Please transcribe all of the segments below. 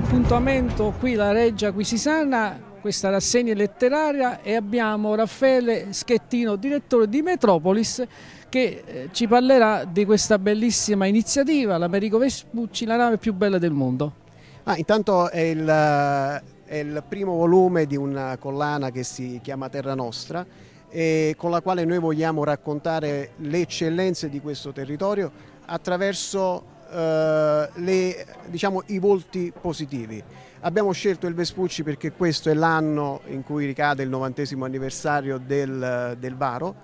primo appuntamento qui la Reggia Quisisana questa rassegna letteraria e abbiamo Raffaele Schettino, direttore di Metropolis, che eh, ci parlerà di questa bellissima iniziativa, l'Americo Vespucci, la nave più bella del mondo. Ah, intanto è il, è il primo volume di una collana che si chiama Terra Nostra, e con la quale noi vogliamo raccontare le eccellenze di questo territorio attraverso eh, le, diciamo, i volti positivi. Abbiamo scelto il Vespucci perché questo è l'anno in cui ricade il novantesimo anniversario del, del Varo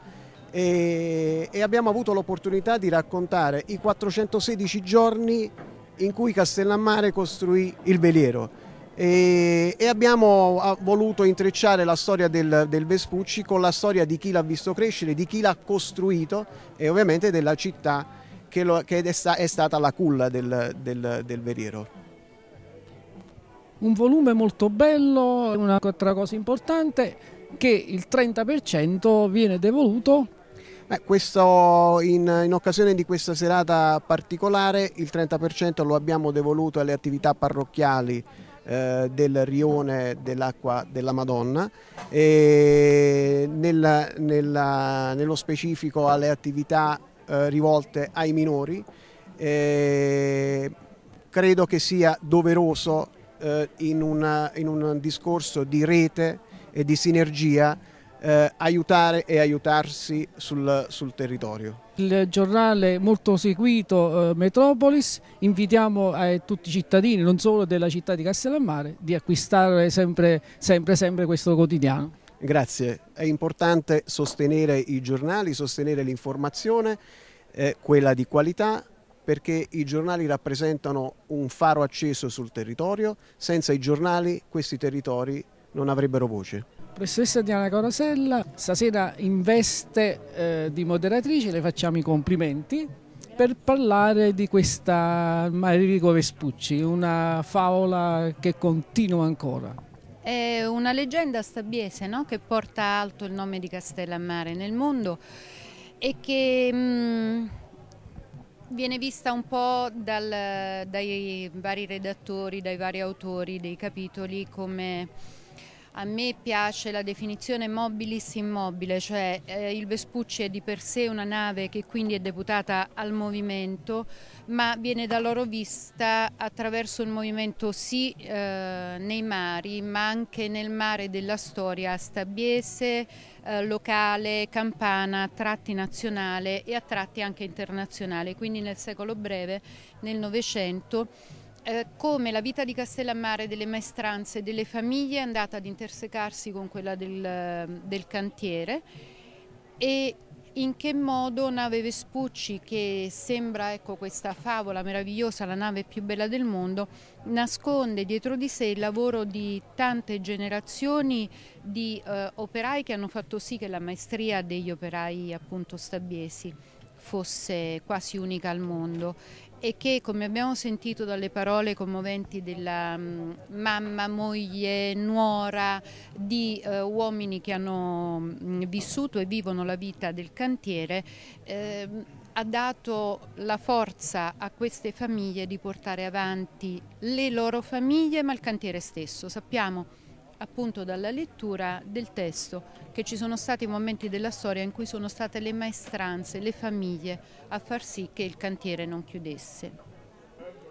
e, e abbiamo avuto l'opportunità di raccontare i 416 giorni in cui Castellammare costruì il veliero e, abbiamo ah, voluto intrecciare la storia del, del, Vespucci con la storia di chi l'ha visto crescere, di chi l'ha costruito e ovviamente della città che, lo, che è, sta, è, stata la culla del, del, del veliero. Un volume molto bello, un'altra cosa importante che il 30% viene devoluto Beh, questo, in, in, occasione di questa serata particolare il 30% lo abbiamo devoluto alle attività parrocchiali eh, del rione dell'acqua della Madonna e nella, nella, nello specifico alle attività eh, rivolte ai minori. Eh, credo che sia doveroso eh, in, una, in, un discorso di rete e di sinergia eh, aiutare e aiutarsi sul, sul territorio il giornale molto seguito eh, Metropolis, invitiamo eh, tutti i cittadini, non solo della città di Castellammare, di acquistare sempre, sempre, sempre questo quotidiano. Grazie, è importante sostenere i giornali, sostenere l'informazione eh, quella di qualità perché i giornali rappresentano un faro acceso sul territorio, senza i giornali questi territori non avrebbero voce. Professoressa Diana Corosella, stasera in veste eh, di moderatrice le facciamo i complimenti per parlare di questa Marico Vespucci, una favola che continua ancora. È una leggenda stabiese no? che porta alto il nome di Castellammare nel mondo e che mh, mm, viene vista un po' dal, dai vari redattori, dai vari autori dei capitoli come a me piace la definizione mobilis immobile, cioè eh, il Vespucci è di per sé una nave che quindi è deputata al movimento, ma viene da loro vista attraverso il movimento sì eh, nei mari, ma anche nel mare della storia stabiese, eh, locale, campana, a tratti nazionale e a tratti anche internazionale. Quindi nel secolo breve, nel Novecento, eh, come la vita di Castellammare, delle maestranze, delle famiglie è andata ad intersecarsi con quella del, del cantiere e in che modo nave Vespucci, che sembra ecco, questa favola meravigliosa, la nave più bella del mondo, nasconde dietro di sé il lavoro di tante generazioni di eh, operai che hanno fatto sì che la maestria degli operai appunto stabiesi fosse quasi unica al mondo e che come abbiamo sentito dalle parole commoventi della mm, mamma, moglie, nuora di eh, uomini che hanno mh, mm, vissuto e vivono la vita del cantiere, eh, ha dato la forza a queste famiglie di portare avanti le loro famiglie ma il cantiere stesso. Sappiamo appunto dalla lettura del testo, che ci sono stati momenti della storia in cui sono state le maestranze, le famiglie a far sì che il cantiere non chiudesse.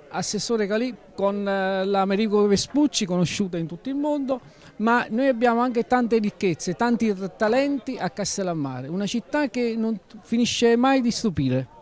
Assessore Calì con eh, l'Americo Vespucci conosciuta in tutto il mondo, ma noi abbiamo anche tante ricchezze, tanti talenti a Castellammare, una città che non finisce mai di stupire.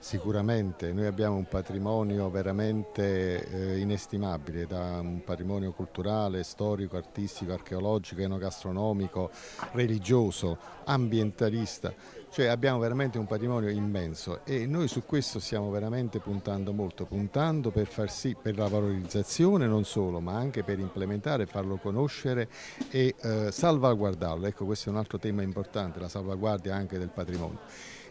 Sicuramente noi abbiamo un patrimonio veramente eh, inestimabile, da un patrimonio culturale, storico, artistico, archeologico, enogastronomico, religioso, ambientalista, cioè abbiamo veramente un patrimonio immenso e noi su questo stiamo veramente puntando molto, puntando per far sì, per la valorizzazione non solo, ma anche per implementare, farlo conoscere e eh, salvaguardarlo. Ecco, questo è un altro tema importante, la salvaguardia anche del patrimonio.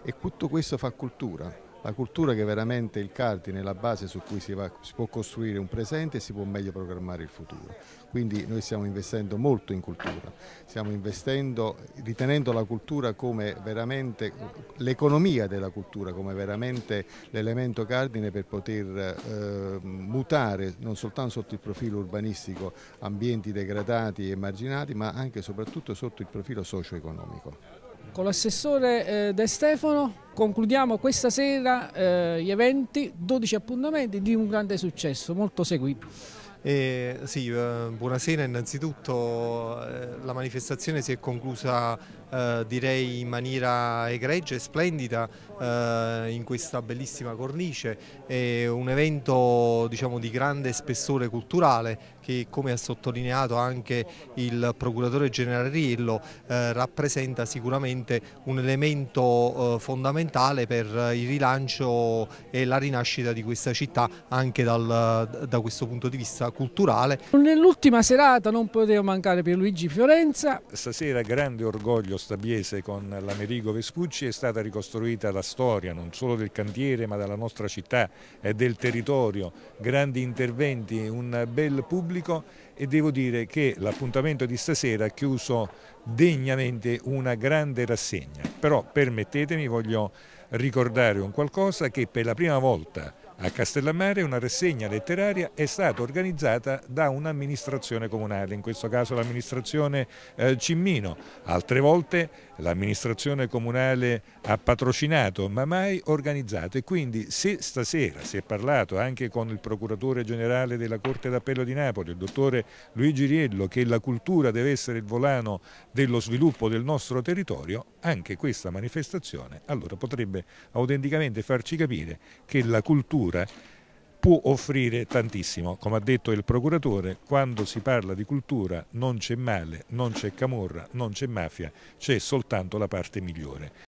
E tutto questo fa cultura, la cultura che è veramente il cardine, la base su cui si, va, si, può costruire un presente e si può meglio programmare il futuro. Quindi noi stiamo investendo molto in cultura, stiamo investendo ritenendo la cultura come veramente l'economia della cultura, come veramente l'elemento cardine per poter eh, mutare non soltanto sotto il profilo urbanistico ambienti degradati e marginati, ma anche e soprattutto sotto il profilo socio-economico. Con l'assessore eh, De Stefano concludiamo questa sera eh, gli eventi, 12 appuntamenti di un grande successo, molto seguito. Eh, sì, eh, buonasera innanzitutto, eh, la manifestazione si è conclusa eh, direi in maniera egregia e splendida eh, in questa bellissima cornice. È un evento diciamo, di grande spessore culturale che come ha sottolineato anche il procuratore generale Riello eh, rappresenta sicuramente un elemento eh, fondamentale per il rilancio e la rinascita di questa città anche dal, da questo punto di vista culturale. Nell'ultima serata non poteva mancare Pierluigi Fiorenza. Stasera grande orgoglio Stabiese con l'Amerigo Vespucci è stata ricostruita la storia non solo del cantiere ma della nostra città e del territorio, grandi interventi, un bel pubblico e devo dire che l'appuntamento di stasera ha chiuso degnamente una grande rassegna. Però permettetemi, voglio ricordare un qualcosa che per la prima volta a Castellammare una rassegna letteraria è stata organizzata da un'amministrazione comunale, in questo caso l'amministrazione eh, Cimmino, altre volte l'amministrazione comunale ha patrocinato ma mai organizzato e quindi se stasera si è parlato anche con il procuratore generale della Corte d'Appello di Napoli, il dottore Luigi Riello, che la cultura deve essere il volano dello sviluppo del nostro territorio, anche questa manifestazione allora potrebbe autenticamente farci capire che la cultura può offrire tantissimo. Come ha detto il procuratore, quando si parla di cultura non c'è male, non c'è camorra, non c'è mafia, c'è soltanto la parte migliore.